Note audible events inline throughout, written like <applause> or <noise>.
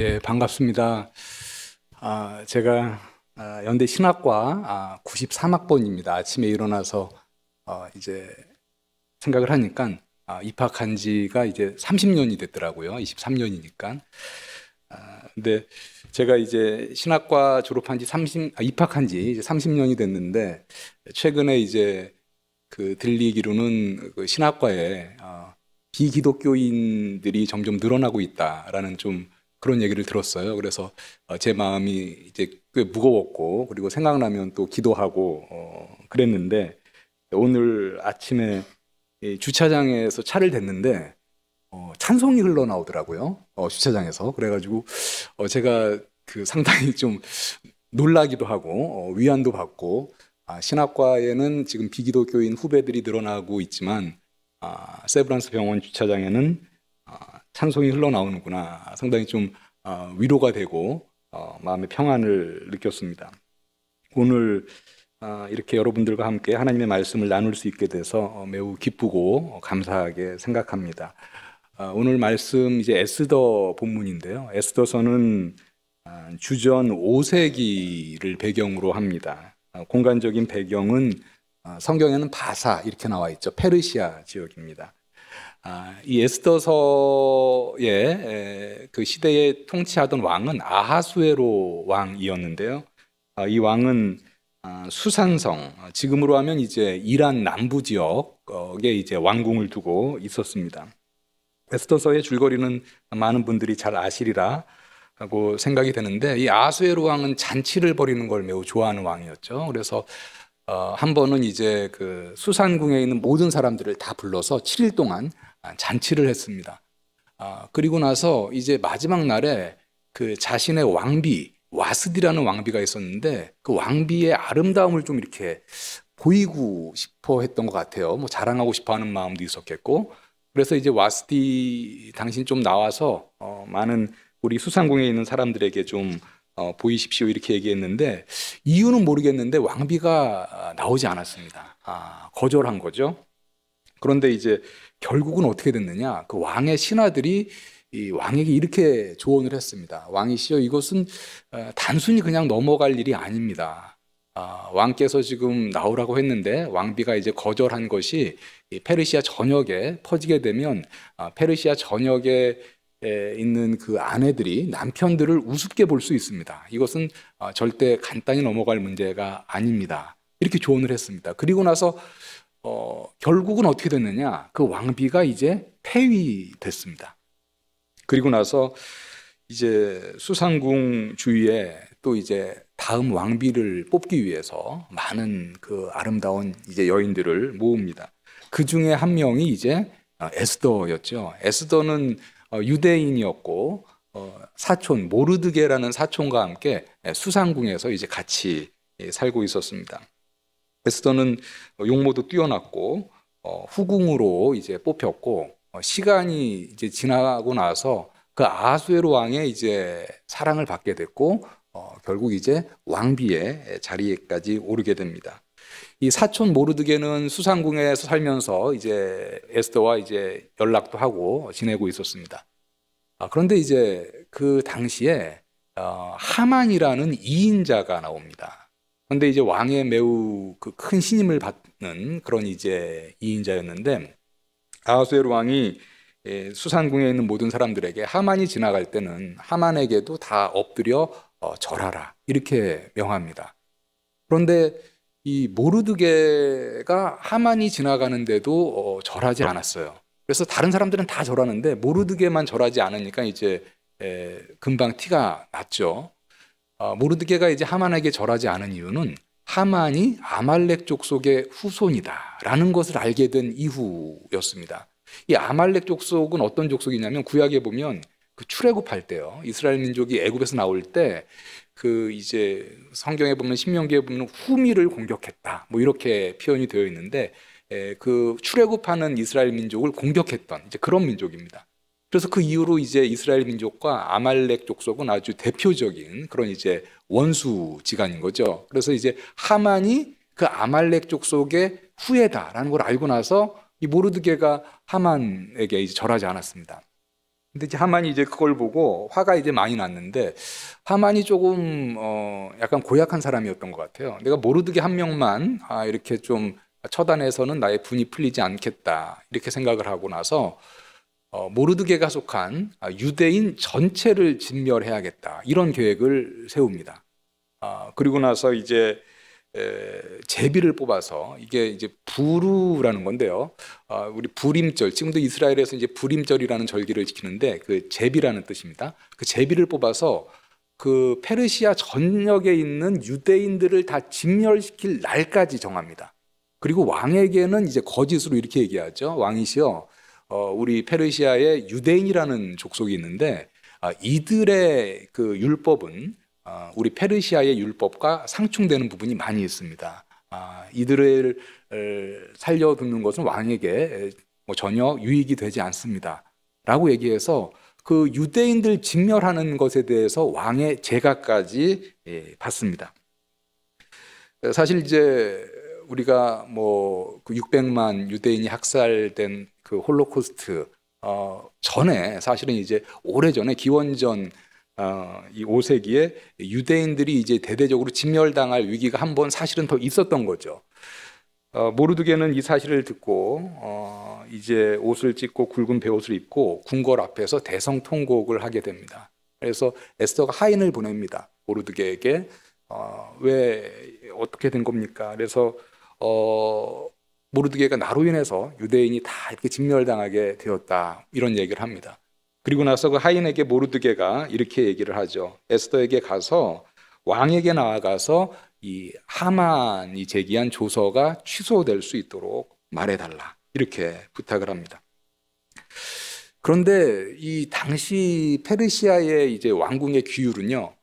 예, 반갑습니다. 아, 제가 아, 연대 신학과 93학번입니다. 아, 아침에 일어나서 어, 이제 생각을 하니까 아, 입학한 지가 이제 30년이 됐더라고요. 23년이니까. 근데 제가 이제 신학과 졸업한 지 30, 아, 입학한 지 이제 30년이 됐는데 최근에 이제 그 들리기로는 그 신학과에 어, 비기독교인들이 점점 늘어나고 있다라는 좀 그런 얘기를 들었어요. 그래서 어, 제 마음이 이제 꽤 무거웠고 그리고 생각나면 또 기도하고 어, 그랬는데 오늘 아침에 주차장에서 차를 댔는데 어, 찬송이 흘러나오더라고요. 어, 주차장에서 그래가지고 어, 제가 그 상당히 <laughs> 좀 놀라기도 하고 어, 위안도 받고 아, 신학과에는 지금 비기독교인 후배들이 늘어나고 있지만 아, 세브란스 병원 주차장에는 찬송이 흘러나오는구나. 상당히 좀 어, 위로가 되고 어, 마음의 평안을 느꼈습니다. 오늘 어, 이렇게 여러분들과 함께 하나님의 말씀을 나눌 수 있게 돼서 매우 기쁘고 감사하게 생각합니다. 오늘 말씀 이제 에스더 본문인데요. 에스더서는 주전 5세기를 배경으로 합니다. 공간적인 배경은 성경에는 바사 이렇게 나와 있죠. 페르시아 지역입니다. 아, 이 에스더서의 그 시대에 통치하던 왕은 아하수에로 왕이었는데요. 아, 이 왕은 아, 수산성, 지금으로 하면 이제 이란 남부 지역에 이제 왕궁을 두고 있었습니다. 에스더서의 줄거리는 많은 분들이 잘 아시리라 하고 생각이 되는데 이 아하수에로 왕은 잔치를 벌이는 걸 매우 좋아하는 왕이었죠. 그래서 어, 한 번은 이제 그 수산궁에 있는 모든 사람들을 다 불러서 7일 동안 아, 잔치를 했습니다. 아, 그리고 나서 이제 마지막 날에 그 자신의 왕비, 와스디라는 왕비가 있었는데 그 왕비의 아름다움을 좀 이렇게 보이고 싶어 했던 것 같아요. 뭐 자랑하고 싶어 하는 마음도 있었겠고. 그래서 이제 와스디 당신 좀 나와서 어, 많은 우리 수상궁에 있는 사람들에게 좀 어, 보이십시오 이렇게 얘기했는데 이유는 모르겠는데 왕비가 나오지 않았습니다. 아, 거절한 거죠. 그런데 이제 결국은 어떻게 됐느냐? 그 왕의 신하들이 이 왕에게 이렇게 조언을 했습니다. 왕이시여, 이것은 어, 단순히 그냥 넘어갈 일이 아닙니다. 아, 왕께서 지금 나오라고 했는데 왕비가 이제 거절한 것이 페르시아 전역에 퍼지게 되면 아, 페르시아 전역에 있는 그 아내들이 남편들을 우습게 볼 수 있습니다. 이것은 아, 절대 간단히 넘어갈 문제가 아닙니다. 이렇게 조언을 했습니다. 그리고 나서 어, 결국은 어떻게 됐느냐? 그 왕비가 이제 폐위됐습니다. 그리고 나서 이제 수상궁 주위에 또 이제 다음 왕비를 뽑기 위해서 많은 그 아름다운 이제 여인들을 모읍니다. 그 중에 한 명이 이제 어, 에스더였죠. 에스더는 어, 유대인이었고 어, 사촌 모르드게라는 사촌과 함께 수상궁에서 이제 같이 예, 살고 있었습니다. 에스더는 용모도 뛰어났고 어, 후궁으로 이제 뽑혔고 어, 시간이 이제 지나고 나서 그아수에르 왕의 이제 사랑을 받게 됐고 어, 결국 이제 왕비의 자리에까지 오르게 됩니다. 이 사촌 모르드게는 수상궁에서 살면서 이제 에스더와 이제 연락도 하고 지내고 있었습니다. 아, 그런데 이제 그 당시에 어, 하만이라는 이인자가 나옵니다. 그런데 이제 왕의 매우 그큰 신임을 받는 그런 이제 이인자였는데 아하수에르 왕이 예, 수산궁에 있는 모든 사람들에게 하만이 지나갈 때는 하만에게도 다 엎드려 어, 절하라 이렇게 명합니다. 그런데 이 모르드게가 하만이 지나가는데도 어, 절하지 않았어요. 그래서 다른 사람들은 다 절하는데 모르드게만 절하지 않으니까 이제 금방 티가 났죠. 어, 모르드게가 이제 하만에게 절하지 않은 이유는 하만이 아말렉 족속의 후손이다라는 것을 알게 된 이후였습니다. 이 아말렉 족속은 어떤 족속이냐면 구약에 보면 그 출애굽할 때요. 이스라엘 민족이 애굽에서 나올 때 그 이제 성경에 보면 신명기에 보면 후미를 공격했다. 뭐 이렇게 표현이 되어 있는데 그 출애굽하는 이스라엘 민족을 공격했던 이제 그런 민족입니다. 그래서 그 이후로 이제 이스라엘 민족과 아말렉 족속은 아주 대표적인 그런 이제 원수 지간인 거죠. 그래서 이제 하만이 그 아말렉 족속의 후예다라는 걸 알고 나서 이 모르드게가 하만에게 이제 절하지 않았습니다. 근데 이제 하만이 이제 그걸 보고 화가 이제 많이 났는데 하만이 조금 어 약간 고약한 사람이었던 것 같아요. 내가 모르드게 한 명만 아 이렇게 좀 처단해서는 나의 분이 풀리지 않겠다 이렇게 생각을 하고 나서 어, 모르드게가 속한 아, 유대인 전체를 진멸해야겠다 이런 계획을 세웁니다. 아, 그리고 나서 이제 제비를 뽑아서 이게 이제 부루라는 건데요. 아, 우리 부림절 지금도 이스라엘에서 이제 부림절이라는 절기를 지키는데 그 제비라는 뜻입니다. 그 제비를 뽑아서 그 페르시아 전역에 있는 유대인들을 다 진멸시킬 날까지 정합니다. 그리고 왕에게는 이제 거짓으로 이렇게 얘기하죠. 왕이시여 어, 우리 페르시아의 유대인이라는 족속이 있는데 아, 이들의 그 율법은 아, 우리 페르시아의 율법과 상충되는 부분이 많이 있습니다. 아, 이들을 살려두는 것은 왕에게 뭐 전혀 유익이 되지 않습니다. 라고 얘기해서 그 유대인들 직멸하는 것에 대해서 왕의 제가까지 예, 받습니다. 사실 이제 우리가 뭐 그 600만 유대인이 학살된 그 홀로코스트 어, 전에 사실은 이제 오래 전에 기원전 어, 이 5세기에 유대인들이 이제 대대적으로 진멸당할 위기가 한 번 사실은 더 있었던 거죠. 어, 모르드게는 이 사실을 듣고 어, 이제 옷을 찢고 굵은 배옷을 입고 궁궐 앞에서 대성통곡을 하게 됩니다. 그래서 에스더가 하인을 보냅니다. 모르드게에게 어, 왜 어떻게 된 겁니까? 그래서 어, 모르드게가 나로 인해서 유대인이 다 이렇게 직멸당하게 되었다 이런 얘기를 합니다. 그리고 나서 그 하인에게 모르드게가 이렇게 얘기를 하죠. 에스더에게 가서 왕에게 나아가서 이 하만이 제기한 조서가 취소될 수 있도록 말해달라 이렇게 부탁을 합니다. 그런데 이 당시 페르시아의 이제 왕궁의 규율은요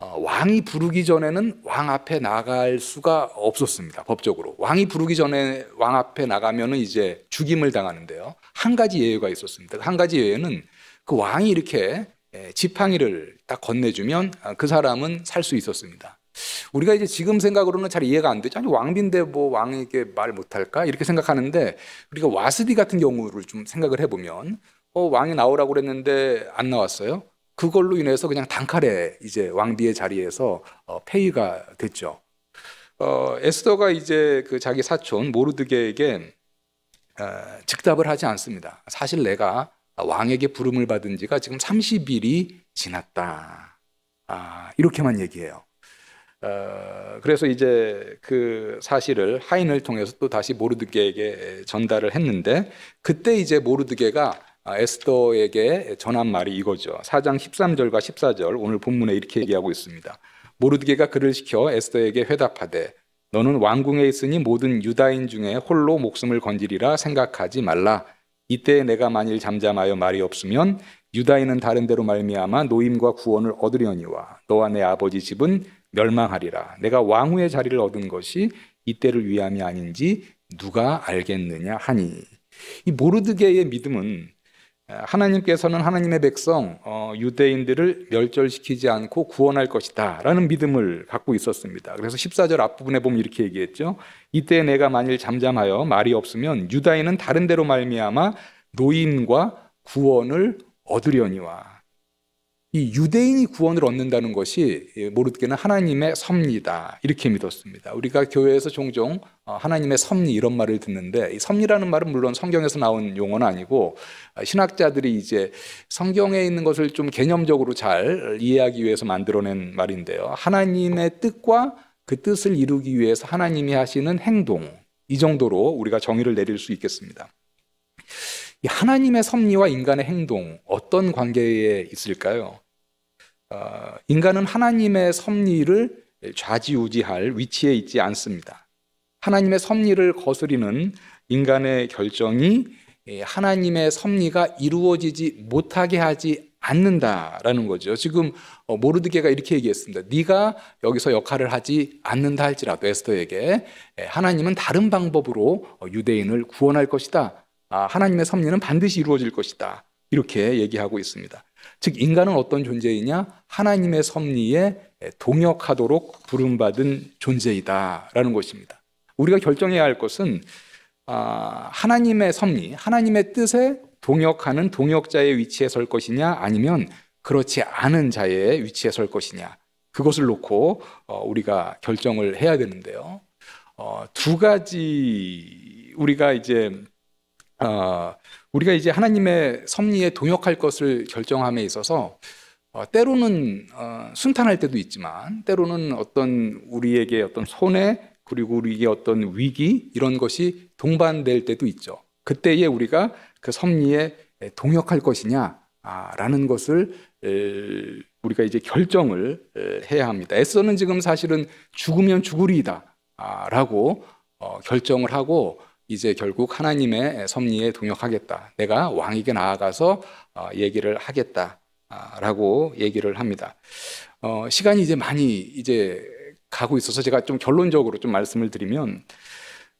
어, 왕이 부르기 전에는 왕 앞에 나갈 수가 없었습니다. 법적으로. 왕이 부르기 전에 왕 앞에 나가면은 이제 죽임을 당하는데요. 한 가지 예외가 있었습니다. 한 가지 예외는 그 왕이 이렇게 예, 지팡이를 딱 건네주면 아, 그 사람은 살 수 있었습니다. 우리가 이제 지금 생각으로는 잘 이해가 안 되죠. 아니 왕비인데 뭐 왕에게 말 못할까 이렇게 생각하는데 우리가 와스디 같은 경우를 좀 생각을 해보면 어, 왕이 나오라고 그랬는데 안 나왔어요. 그걸로 인해서 그냥 단칼에 이제 왕비의 자리에서 어, 폐위가 됐죠. 어, 에스더가 이제 그 자기 사촌 모르드게에게 어, 즉답을 하지 않습니다. 사실 내가 왕에게 부름을 받은 지가 지금 30일이 지났다. 아, 이렇게만 얘기해요. 어, 그래서 이제 그 사실을 하인을 통해서 또 다시 모르드게에게 전달을 했는데 그때 이제 모르드게가 아, 에스더에게 전한 말이 이거죠. 4장 13절과 14절 오늘 본문에 이렇게 얘기하고 있습니다. 모르드게가 그를 시켜 에스더에게 회답하되 너는 왕궁에 있으니 모든 유다인 중에 홀로 목숨을 건지리라 생각하지 말라. 이때 내가 만일 잠잠하여 말이 없으면 유다인은 다른 데로 말미암아 노임과 구원을 얻으려니와 너와 내 아버지 집은 멸망하리라. 내가 왕후의 자리를 얻은 것이 이때를 위함이 아닌지 누가 알겠느냐 하니 이 모르드게의 믿음은 하나님께서는 하나님의 백성 어, 유대인들을 멸절시키지 않고 구원할 것이다라는 믿음을 갖고 있었습니다. 그래서 14절 앞부분에 보면 이렇게 얘기했죠. 이때 내가 만일 잠잠하여 말이 없으면 유다인은 다른 데로 말미암아 노인과 구원을 얻으려니와 이 유대인이 구원을 얻는다는 것이 모르드게는 하나님의 섭리다 이렇게 믿었습니다. 우리가 교회에서 종종 어, 하나님의 섭리 이런 말을 듣는데 이 섭리라는 말은 물론 성경에서 나온 용어는 아니고 아, 신학자들이 이제 성경에 있는 것을 좀 개념적으로 잘 이해하기 위해서 만들어낸 말인데요. 하나님의 뜻과 그 뜻을 이루기 위해서 하나님이 하시는 행동 이 정도로 우리가 정의를 내릴 수 있겠습니다. 하나님의 섭리와 인간의 행동 어떤 관계에 있을까요? 어, 인간은 하나님의 섭리를 좌지우지할 위치에 있지 않습니다. 하나님의 섭리를 거스리는 인간의 결정이 하나님의 섭리가 이루어지지 못하게 하지 않는다라는 거죠. 지금 어, 모르드게가 이렇게 얘기했습니다. 네가 여기서 역할을 하지 않는다 할지라도 에스더에게 하나님은 다른 방법으로 어, 유대인을 구원할 것이다. 아, 하나님의 섭리는 반드시 이루어질 것이다. 이렇게 얘기하고 있습니다. 즉 인간은 어떤 존재이냐? 하나님의 섭리에 동역하도록 부름받은 존재이다라는 것입니다. 우리가 결정해야 할 것은 아, 하나님의 섭리, 하나님의 뜻에 동역하는 동역자의 위치에 설 것이냐 아니면 그렇지 않은 자의 위치에 설 것이냐 그것을 놓고 어, 우리가 결정을 해야 되는데요. 어, 두 가지 우리가 이제 아, 우리가 이제 하나님의 섭리에 동역할 것을 결정함에 있어서 어, 때로는 어, 순탄할 때도 있지만 때로는 어떤 우리에게 어떤 손해 그리고 우리에게 어떤 위기 이런 것이 동반될 때도 있죠. 그때에 우리가 그 섭리에 동역할 것이냐라는 아, 것을 우리가 이제 결정을 해야 합니다. 애써는 지금 사실은 죽으면 죽으리이다라고 아, 어, 결정을 하고 이제 결국 하나님의 섭리에 동역하겠다. 내가 왕에게 나아가서 어, 얘기를 하겠다라고 아, 얘기를 합니다. 어, 시간이 이제 많이 이제 가고 있어서 제가 좀 결론적으로 좀 말씀을 드리면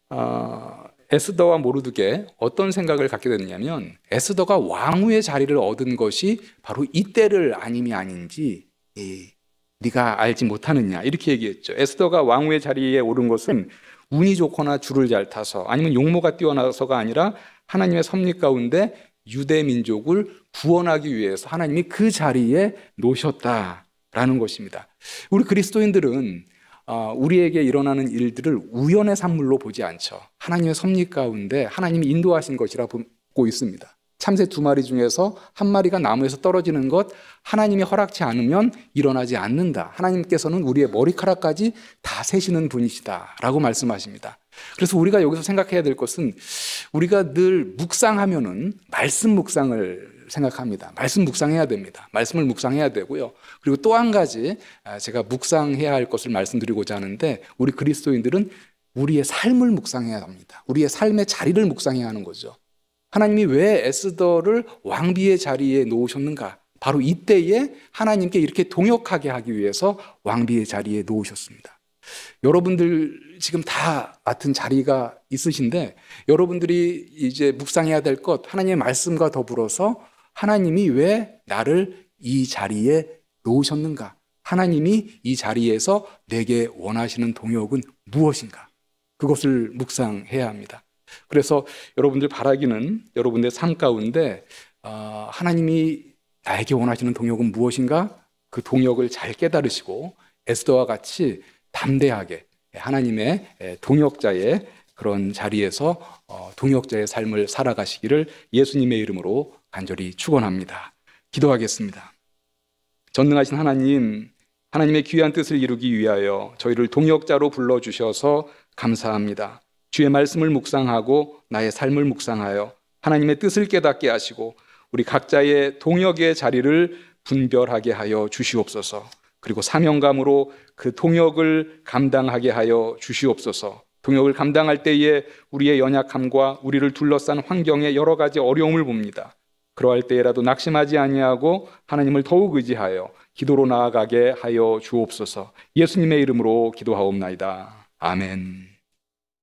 어, 에스더와 모르드게 어떤 생각을 갖게 됐냐면 에스더가 왕후의 자리를 얻은 것이 바로 이때를 아님이 아닌지 네가 알지 못하느냐 이렇게 얘기했죠. 에스더가 왕후의 자리에 오른 것은 운이 좋거나 줄을 잘 타서 아니면 용모가 뛰어나서가 아니라 하나님의 섭리 가운데 유대 민족을 구원하기 위해서 하나님이 그 자리에 놓으셨다라는 것입니다. 우리 그리스도인들은 어, 우리에게 일어나는 일들을 우연의 산물로 보지 않죠. 하나님의 섭리 가운데 하나님이 인도하신 것이라 보고 있습니다. 참새 두 마리 중에서 한 마리가 나무에서 떨어지는 것 하나님이 허락치 않으면 일어나지 않는다. 하나님께서는 우리의 머리카락까지 다 세시는 분이시다라고 말씀하십니다. 그래서 우리가 여기서 생각해야 될 것은 우리가 늘 묵상하면은 말씀 묵상을 생각합니다. 말씀 묵상해야 됩니다. 말씀을 묵상해야 되고요. 그리고 또 한 가지 아, 제가 묵상해야 할 것을 말씀드리고자 하는데 우리 그리스도인들은 우리의 삶을 묵상해야 합니다. 우리의 삶의 자리를 묵상해야 하는 거죠. 하나님이 왜 에스더를 왕비의 자리에 놓으셨는가? 바로 이때에 하나님께 이렇게 동역하게 하기 위해서 왕비의 자리에 놓으셨습니다. 여러분들 지금 다 맡은 자리가 있으신데 여러분들이 이제 묵상해야 될 것 하나님의 말씀과 더불어서 하나님이 왜 나를 이 자리에 놓으셨는가? 하나님이 이 자리에서 내게 원하시는 동역은 무엇인가? 그것을 묵상해야 합니다. 그래서 여러분들 바라기는 여러분의 들삶 가운데 아, 하나님이 나에게 원하시는 동역은 무엇인가? 그 동역을 잘 깨달으시고 에스더와 같이 담대하게 하나님의 동역자의 그런 자리에서 어, 동역자의 삶을 살아가시기를 예수님의 이름으로 간절히 축원합니다. 기도하겠습니다. 전능하신 하나님, 하나님의 귀한 뜻을 이루기 위하여 저희를 동역자로 불러 주셔서 감사합니다. 주의 말씀을 묵상하고 나의 삶을 묵상하여 하나님의 뜻을 깨닫게 하시고 우리 각자의 동역의 자리를 분별하게 하여 주시옵소서. 그리고 사명감으로 그 동역을 감당하게 하여 주시옵소서. 동역을 감당할 때에 우리의 연약함과 우리를 둘러싼 환경의 여러 가지 어려움을 봅니다. 그러할 때에라도 낙심하지 아니하고 하나님을 더욱 의지하여 기도로 나아가게 하여 주옵소서. 예수님의 이름으로 기도하옵나이다. 아멘.